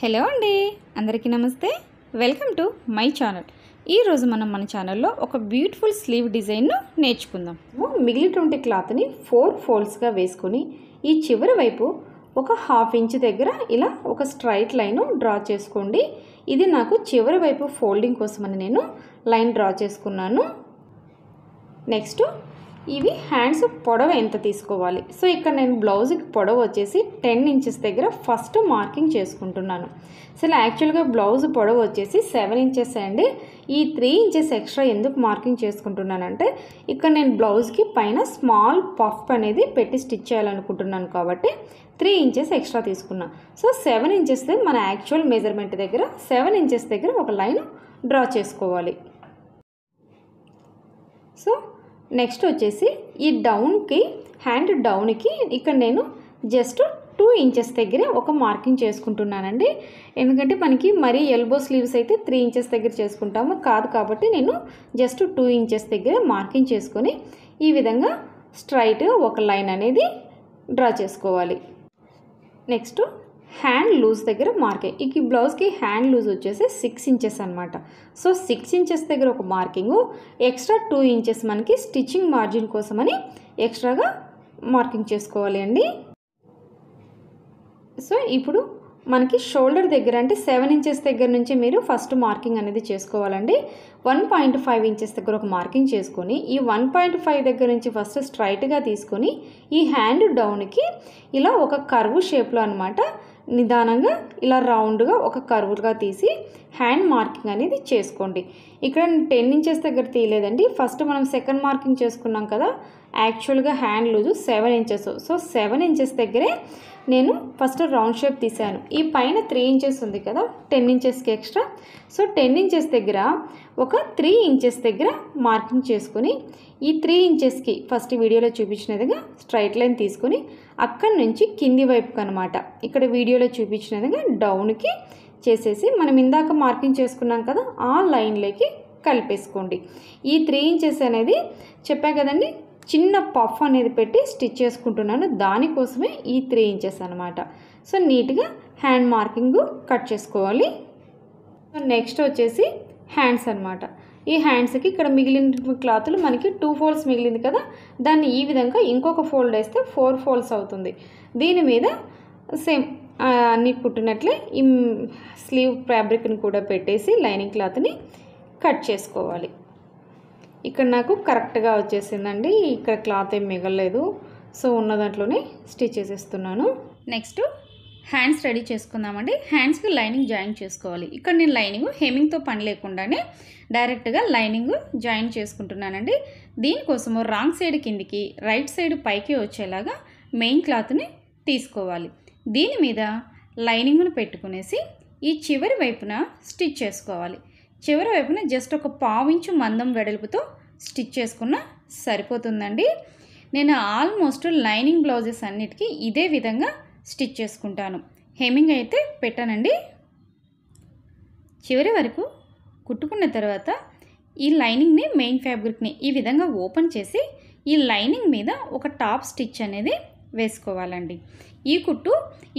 hello అండి అందరికీ నమస్తే వెల్కమ్ టు మై ఛానల్ ఈరోజు మనం మన ఛానల్లో ఒక బ్యూటిఫుల్ స్లీవ్ డిజైన్ను నేర్చుకుందాం మిగిలినటువంటి క్లాత్ని ఫోర్ ఫోల్డ్స్గా వేసుకొని ఈ చివరి వైపు ఒక హాఫ్ ఇంచ్ దగ్గర ఇలా ఒక స్ట్రైట్ లైన్ డ్రా చేసుకోండి ఇది నాకు చివరి వైపు ఫోల్డింగ్ కోసమని నేను లైన్ డ్రా చేసుకున్నాను నెక్స్ట్ ఇవి హ్యాండ్స్ పొడవు ఎంత తీసుకోవాలి సో ఇక్కడ నేను బ్లౌజ్కి పొడవు వచ్చేసి టెన్ ఇంచెస్ దగ్గర ఫస్ట్ మార్కింగ్ చేసుకుంటున్నాను అసలు యాక్చువల్గా బ్లౌజ్ పొడవు వచ్చేసి సెవెన్ ఇంచెస్ అండి ఈ త్రీ ఇంచెస్ ఎక్స్ట్రా ఎందుకు మార్కింగ్ చేసుకుంటున్నానంటే ఇక్కడ నేను బ్లౌజ్కి పైన స్మాల్ పఫ్ అనేది పెట్టి స్టిచ్ చేయాలనుకుంటున్నాను కాబట్టి త్రీ ఇంచెస్ ఎక్స్ట్రా తీసుకున్నాను సో సెవెన్ ఇంచెస్ మన యాక్చువల్ మెజర్మెంట్ దగ్గర సెవెన్ ఇంచెస్ దగ్గర ఒక లైన్ డ్రా చేసుకోవాలి సో నెక్స్ట్ వచ్చేసి ఈ డౌన్కి హ్యాండ్ డౌన్కి ఇక్కడ నేను జస్ట్ టూ ఇంచెస్ దగ్గరే ఒక మార్కింగ్ చేసుకుంటున్నానండి ఎందుకంటే మనకి మరీ ఎల్బో స్లీవ్స్ అయితే త్రీ ఇంచెస్ దగ్గర చేసుకుంటాము కాదు కాబట్టి నేను జస్ట్ టూ ఇంచెస్ దగ్గర మార్కింగ్ చేసుకొని ఈ విధంగా స్ట్రైట్గా ఒక లైన్ అనేది డ్రా చేసుకోవాలి నెక్స్ట్ హ్యాండ్ లూజ్ దగ్గర మార్కింగ్ ఇక ఈ బ్లౌజ్కి హ్యాండ్ లూజ్ వచ్చేసి సిక్స్ ఇంచెస్ అనమాట సో సిక్స్ ఇంచెస్ దగ్గర ఒక మార్కింగు ఎక్స్ట్రా టూ ఇంచెస్ మనకి స్టిచ్చింగ్ మార్జిన్ కోసమని ఎక్స్ట్రాగా మార్కింగ్ చేసుకోవాలి అండి సో ఇప్పుడు మనకి షోల్డర్ దగ్గర అంటే సెవెన్ ఇంచెస్ దగ్గర నుంచి మీరు ఫస్ట్ మార్కింగ్ అనేది చేసుకోవాలండి వన్ పాయింట్ ఫైవ్ ఇంచెస్ దగ్గర ఒక మార్కింగ్ చేసుకొని ఈ వన్ పాయింట్ ఫైవ్ దగ్గర నుంచి ఫస్ట్ స్ట్రైట్గా తీసుకొని ఈ హ్యాండ్ డౌన్కి ఇలా ఒక కర్వ్ షేప్లో అనమాట నిదానంగా ఇలా రౌండ్గా ఒక కర్వ్గా తీసి హ్యాండ్ మార్కింగ్ అనేది చేసుకోండి ఇక్కడ టెన్ ఇంచెస్ దగ్గర తీయలేదండి ఫస్ట్ మనం సెకండ్ మార్కింగ్ చేసుకున్నాం కదా యాక్చువల్గా hand loose seven inches so seven inches దగ్గరే నేను ఫస్ట్ రౌండ్ షేప్ తీసాను ఈ పైన త్రీ ఇంచెస్ ఉంది కదా టెన్ ఇంచెస్కి ఎక్స్ట్రా సో టెన్ ఇంచెస్ దగ్గర ఒక త్రీ ఇంచెస్ దగ్గర మార్కింగ్ చేసుకుని ఈ త్రీ ఇంచెస్కి ఫస్ట్ వీడియోలో చూపించినదిగా స్ట్రైట్ లైన్ తీసుకొని అక్కడి నుంచి కింది వైపుకి అనమాట ఇక్కడ వీడియోలో చూపించినదిగా డౌన్కి చేసేసి మనం ఇందాక మార్కింగ్ చేసుకున్నాం కదా ఆ లైన్లోకి కలిపేసుకోండి ఈ త్రీ ఇంచెస్ అనేది చెప్పా కదండి చిన్న పఫ్ అనేది పెట్టి స్టిచ్ చేసుకుంటున్నాను దానికోసమే ఈ త్రీ ఇంచెస్ అనమాట సో నీట్గా హ్యాండ్ మార్కింగ్ కట్ చేసుకోవాలి నెక్స్ట్ వచ్చేసి హ్యాండ్స్ అనమాట ఈ హ్యాండ్స్కి ఇక్కడ మిగిలిన క్లాత్లు మనకి టూ ఫోల్డ్స్ మిగిలింది కదా దాన్ని ఈ విధంగా ఇంకొక ఫోల్డ్ వేస్తే ఫోర్ ఫోల్డ్స్ అవుతుంది దీని మీద సేమ్ అన్నీ కుట్టినట్లే ఈ స్లీవ్ ఫ్యాబ్రిక్ని కూడా పెట్టేసి లైనింగ్ క్లాత్ని కట్ చేసుకోవాలి ఇక్కడ నాకు కరెక్ట్గా వచ్చేసిందండి ఇక్కడ క్లాత్ ఏం మిగలలేదు సో ఉన్న దాంట్లోనే స్టిచ్ చేసేస్తున్నాను నెక్స్ట్ హ్యాండ్స్ రెడీ చేసుకుందామండి హ్యాండ్స్కి లైనింగ్ జాయిన్ చేసుకోవాలి ఇక్కడ నేను లైనింగ్ హెమింగ్తో పని లేకుండానే డైరెక్ట్గా లైనింగ్ జాయిన్ చేసుకుంటున్నానండి దీనికోసము రాంగ్ సైడ్ కిందికి రైట్ సైడ్ పైకి వచ్చేలాగా మెయిన్ క్లాత్ని తీసుకోవాలి దీని మీద లైనింగ్ను పెట్టుకునేసి ఈ చివరి వైపున స్టిచ్ చేసుకోవాలి చివరి వైపున జస్ట్ ఒక పావించు మందం వెడల్పుతో స్టిచ్ చేసుకున్న సరిపోతుందండి నేను ఆల్మోస్ట్ లైనింగ్ బ్లౌజెస్ అన్నిటికీ ఇదే విధంగా స్టిచ్ చేసుకుంటాను హెమ్మింగ్ అయితే పెట్టానండి చివరి వరకు కుట్టుకున్న తర్వాత ఈ లైనింగ్ని మెయిన్ ఫ్యాబ్రిక్ని ఈ విధంగా ఓపెన్ చేసి ఈ లైనింగ్ మీద ఒక టాప్ స్టిచ్ అనేది వేసుకోవాలండి ఈ కుట్టు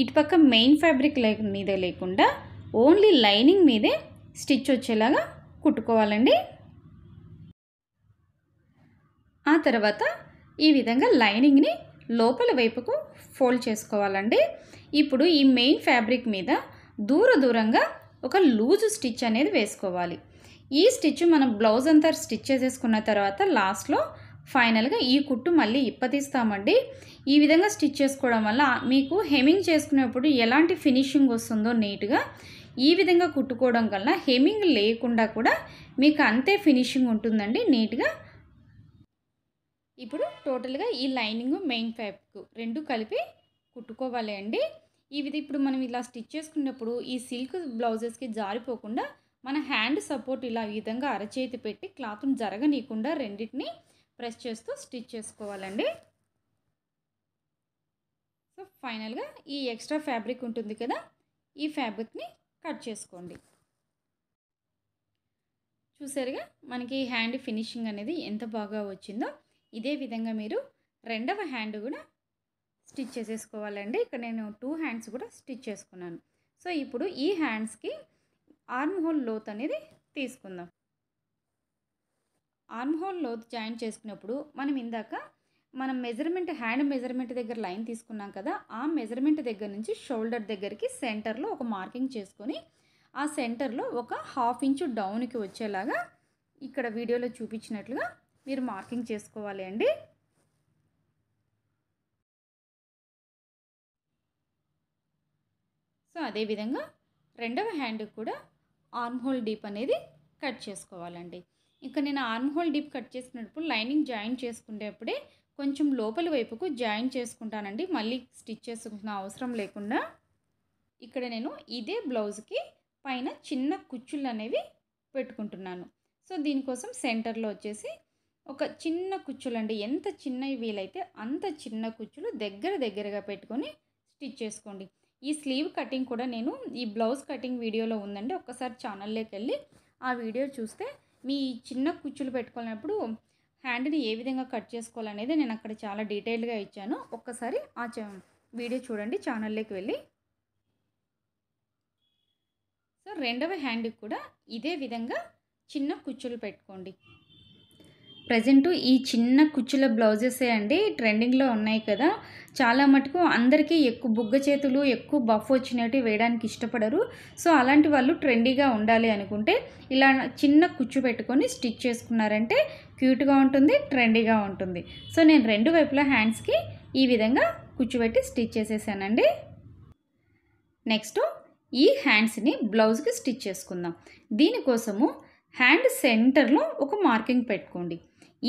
ఇటుపక్క మెయిన్ ఫ్యాబ్రిక్ మీద లేకుండా ఓన్లీ లైనింగ్ మీదే స్టిచ్ వచ్చేలాగా కుట్టుకోవాలండి ఆ తర్వాత ఈ విధంగా లైనింగ్ని లోపల వైపుకు ఫోల్డ్ చేసుకోవాలండి ఇప్పుడు ఈ మెయిన్ ఫ్యాబ్రిక్ మీద దూర దూరంగా ఒక లూజు స్టిచ్ అనేది వేసుకోవాలి ఈ స్టిచ్ మనం బ్లౌజ్ అంతా స్టిచ్ చేసేసుకున్న తర్వాత లాస్ట్లో ఫైనల్గా ఈ కుట్టు మళ్ళీ ఇప్పతీస్తామండి ఈ విధంగా స్టిచ్ చేసుకోవడం వల్ల మీకు హెమింగ్ చేసుకునేప్పుడు ఎలాంటి ఫినిషింగ్ వస్తుందో నీట్గా ఈ విధంగా కుట్టుకోవడం వలన హెమింగ్ లేకుండా కూడా మీకు అంతే ఫినిషింగ్ ఉంటుందండి నీట్గా ఇప్పుడు టోటల్గా ఈ లైనింగ్ మెయిన్ ఫ్యాబ్రిక్ రెండు కలిపి కుట్టుకోవాలి అండి ఇవి ఇప్పుడు మనం ఇలా స్టిచ్ చేసుకున్నప్పుడు ఈ సిల్క్ బ్లౌజెస్కి జారిపోకుండా మన హ్యాండ్ సపోర్ట్ ఇలా విధంగా అరచేతి పెట్టి క్లాత్ను జరగనీయకుండా రెండింటిని ప్రెస్ చేస్తూ స్టిచ్ చేసుకోవాలండి సో ఫైనల్గా ఈ ఎక్స్ట్రా ఫ్యాబ్రిక్ ఉంటుంది కదా ఈ ఫ్యాబ్రిక్ని కట్ చేసుకోండి చూసారుగా మనకి హ్యాండ్ ఫినిషింగ్ అనేది ఎంత బాగా వచ్చిందో ఇదే విధంగా మీరు రెండవ హ్యాండ్ కూడా స్టిచ్ చేసేసుకోవాలండి ఇక్కడ నేను టూ హ్యాండ్స్ కూడా స్టిచ్ చేసుకున్నాను సో ఇప్పుడు ఈ హ్యాండ్స్కి ఆర్మ్ హోల్ లోత్ అనేది తీసుకుందాం ఆర్మ్ హోల్ లోత్ జాయిన్ చేసుకున్నప్పుడు మనం ఇందాక మనం మెజర్మెంట్ హ్యాండ్ మెజర్మెంట్ దగ్గర లైన్ తీసుకున్నాం కదా ఆ మెజర్మెంట్ దగ్గర నుంచి షోల్డర్ దగ్గరికి సెంటర్లో ఒక మార్కింగ్ చేసుకొని ఆ సెంటర్లో ఒక హాఫ్ ఇంచు డౌన్కి వచ్చేలాగా ఇక్కడ వీడియోలో చూపించినట్లుగా మీరు మార్కింగ్ చేసుకోవాలి అండి సో అదేవిధంగా రెండవ హ్యాండ్ కూడా ఆర్మ్ హోల్ డీప్ అనేది కట్ చేసుకోవాలండి ఇంకా నేను ఆర్మ్ హోల్ డీప్ కట్ చేసినప్పుడు లైనింగ్ జాయిన్ చేసుకునేప్పుడే కొంచెం లోపలి వైపుకు జాయిన్ చేసుకుంటానండి మళ్ళీ స్టిచ్ చేసుకున్న అవసరం లేకుండా ఇక్కడ నేను ఇదే బ్లౌజ్కి పైన చిన్న కుచ్చులు అనేవి పెట్టుకుంటున్నాను సో దీనికోసం సెంటర్లో వచ్చేసి ఒక చిన్న కుచ్చులు అండి ఎంత చిన్నవి వీలైతే అంత చిన్న కుచ్చులు దగ్గర దగ్గరగా పెట్టుకొని స్టిచ్ చేసుకోండి ఈ స్లీవ్ కటింగ్ కూడా నేను ఈ బ్లౌజ్ కటింగ్ వీడియోలో ఉందండి ఒక్కసారి ఛానల్లోకి వెళ్ళి ఆ వీడియో చూస్తే మీ చిన్న కుచ్చులు పెట్టుకున్నప్పుడు హ్యాండ్ని ఏ విధంగా కట్ చేసుకోవాలనేది నేను అక్కడ చాలా డీటెయిల్గా ఇచ్చాను ఒక్కసారి ఆ వీడియో చూడండి ఛానల్లోకి వెళ్ళి సో రెండవ హ్యాండ్కి కూడా ఇదే విధంగా చిన్న కుచ్చులు పెట్టుకోండి ప్రజెంటు ఈ చిన్న కుచ్చుల బ్లౌజెసే అండి ట్రెండింగ్లో ఉన్నాయి కదా చాలా మటుకు అందరికీ ఎక్కువ బుగ్గ చేతులు ఎక్కువ బఫ్ వచ్చినట్టు వేయడానికి ఇష్టపడరు సో అలాంటి వాళ్ళు ట్రెండీగా ఉండాలి అనుకుంటే ఇలా చిన్న కుచ్చు పెట్టుకొని స్టిచ్ చేసుకున్నారంటే క్యూట్గా ఉంటుంది ట్రెండీగా ఉంటుంది సో నేను రెండు వైపులా హ్యాండ్స్కి ఈ విధంగా కూర్చోబెట్టి స్టిచ్ చేసేసానండి నెక్స్ట్ ఈ హ్యాండ్స్ని బ్లౌజ్కి స్టిచ్ చేసుకుందాం దీనికోసము హ్యాండ్ సెంటర్లో ఒక మార్కింగ్ పెట్టుకోండి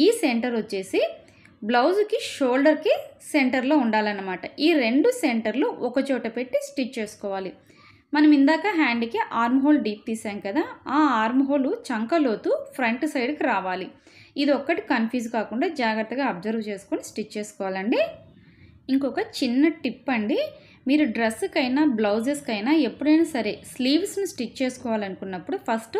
ఈ సెంటర్ వచ్చేసి బ్లౌజ్కి షోల్డర్కి సెంటర్లో ఉండాలన్నమాట ఈ రెండు సెంటర్లు ఒక చోట పెట్టి స్టిచ్ చేసుకోవాలి మనం ఇందాక హ్యాండ్కి ఆర్మ్ హోల్ డీప్ తీసాం కదా ఆ ఆర్మ్ హోల్ చంకలోతు ఫ్రంట్ సైడ్కి రావాలి ఇది ఒక్కటి కన్ఫ్యూజ్ కాకుండా జాగ్రత్తగా అబ్జర్వ్ చేసుకొని స్టిచ్ చేసుకోవాలండి ఇంకొక చిన్న టిప్ అండి మీరు డ్రెస్కైనా బ్లౌజెస్కైనా ఎప్పుడైనా సరే స్లీవ్స్ని స్టిచ్ చేసుకోవాలనుకున్నప్పుడు ఫస్ట్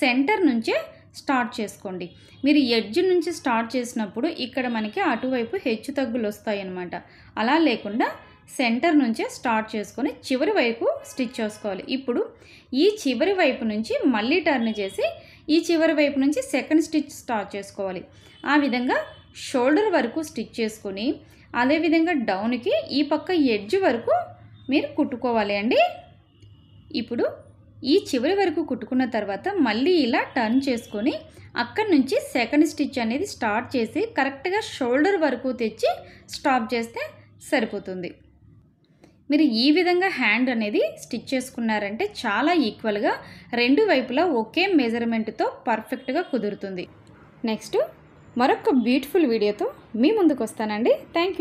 సెంటర్ నుంచే స్టార్ట్ చేసుకోండి మీరు ఎడ్జ్ నుంచి స్టార్ట్ చేసినప్పుడు ఇక్కడ మనకి అటువైపు హెచ్చు తగ్గులు వస్తాయి అలా లేకుండా సెంటర్ నుంచే స్టార్ట్ చేసుకొని చివరి వైపు స్టిచ్ చేసుకోవాలి ఇప్పుడు ఈ చివరి వైపు నుంచి మళ్ళీ టర్న్ చేసి ఈ చివరి వైపు నుంచి సెకండ్ స్టిచ్ స్టార్ట్ చేసుకోవాలి ఆ విధంగా షోల్డర్ వరకు స్టిచ్ చేసుకుని అదేవిధంగా డౌన్కి ఈ పక్క ఎడ్జ్ వరకు మీరు కుట్టుకోవాలి అండి ఇప్పుడు ఈ చివరి వరకు కుట్టుకున్న తర్వాత మళ్ళీ ఇలా టర్న్ చేసుకొని అక్కడి నుంచి సెకండ్ స్టిచ్ అనేది స్టార్ట్ చేసి కరెక్ట్గా షోల్డర్ వరకు తెచ్చి స్టాప్ చేస్తే సరిపోతుంది మీరు ఈ విధంగా హ్యాండ్ అనేది స్టిచ్ చేసుకున్నారంటే చాలా ఈక్వల్గా రెండు వైపులా ఒకే మెజర్మెంట్తో పర్ఫెక్ట్గా కుదురుతుంది నెక్స్ట్ మరొక బ్యూటిఫుల్ వీడియోతో మీ ముందుకు వస్తానండి థ్యాంక్